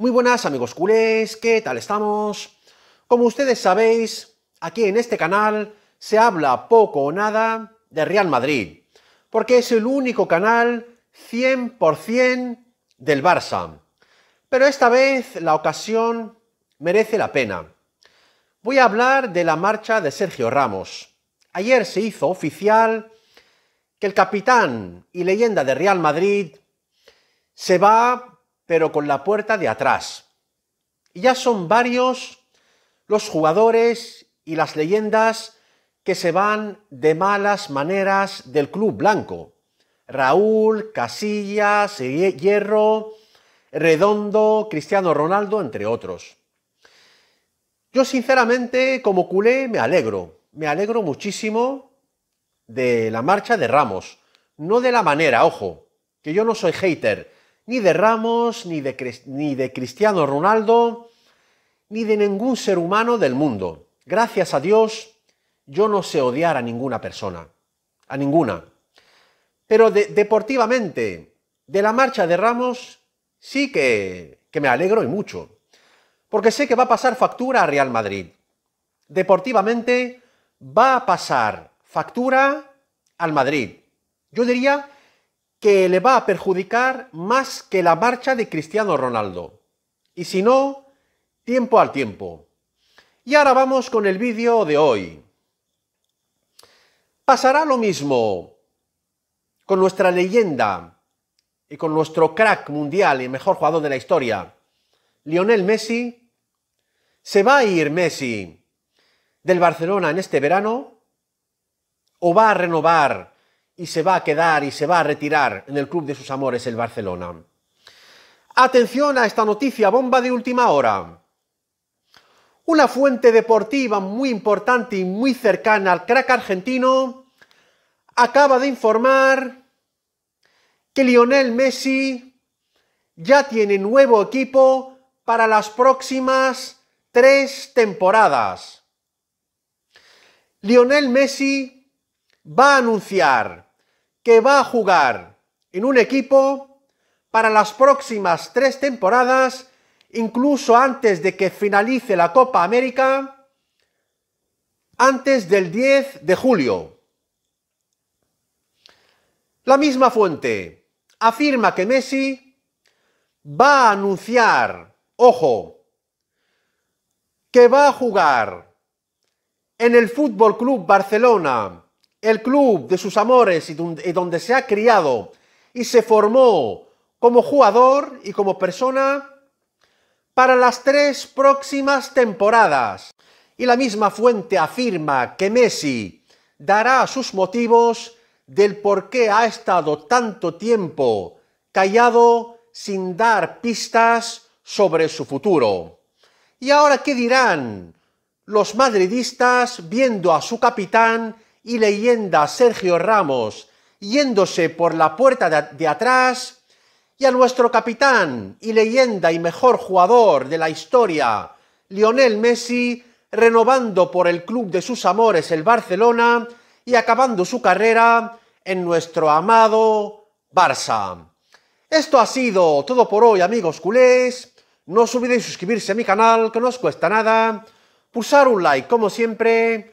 Muy buenas amigos culés, ¿qué tal estamos? Como ustedes sabéis, aquí en este canal se habla poco o nada de Real Madrid, porque es el único canal 100% del Barça. Pero esta vez la ocasión merece la pena. Voy a hablar de la marcha de Sergio Ramos. Ayer se hizo oficial que el capitán y leyenda de Real Madrid se va pero con la puerta de atrás. Y ya son varios los jugadores y las leyendas que se van de malas maneras del club blanco. Raúl, Casillas, Hierro, Redondo, Cristiano Ronaldo, entre otros. Yo sinceramente, como culé, me alegro, me alegro muchísimo de la marcha de Ramos. No de la manera, ojo, que yo no soy hater, ni de Ramos, ni de, Cristiano Ronaldo, ni de ningún ser humano del mundo. Gracias a Dios, yo no sé odiar a ninguna persona, a ninguna. Pero deportivamente, de la marcha de Ramos, sí que, que me alegro y mucho, porque sé que va a pasar factura a Real Madrid. Deportivamente, va a pasar factura al Madrid. Yo diría que le va a perjudicar más que la marcha de Cristiano Ronaldo. Y si no, tiempo al tiempo. Y ahora vamos con el vídeo de hoy. Pasará lo mismo con nuestra leyenda y con nuestro crack mundial y mejor jugador de la historia, Lionel Messi. ¿Se va a ir Messi del Barcelona en este verano? ¿O va a renovar y se va a quedar y se va a retirar en el club de sus amores, el Barcelona. Atención a esta noticia, bomba de última hora. Una fuente deportiva muy importante y muy cercana al crack argentino acaba de informar que Lionel Messi ya tiene nuevo equipo para las próximas tres temporadas. Lionel Messi va a anunciar que va a jugar en un equipo para las próximas tres temporadas, incluso antes de que finalice la Copa América, antes del 10 de julio. La misma fuente afirma que Messi va a anunciar, ojo, que va a jugar en el Fútbol Club Barcelona el club de sus amores y donde se ha criado y se formó como jugador y como persona para las tres próximas temporadas. Y la misma fuente afirma que Messi dará sus motivos del por qué ha estado tanto tiempo callado sin dar pistas sobre su futuro. ¿Y ahora qué dirán los madridistas viendo a su capitán y leyenda Sergio Ramos yéndose por la puerta de atrás y a nuestro capitán y leyenda y mejor jugador de la historia, Lionel Messi, renovando por el club de sus amores el Barcelona y acabando su carrera en nuestro amado Barça. Esto ha sido todo por hoy amigos culés. No os olvidéis suscribirse a mi canal, que no os cuesta nada. Pulsar un like como siempre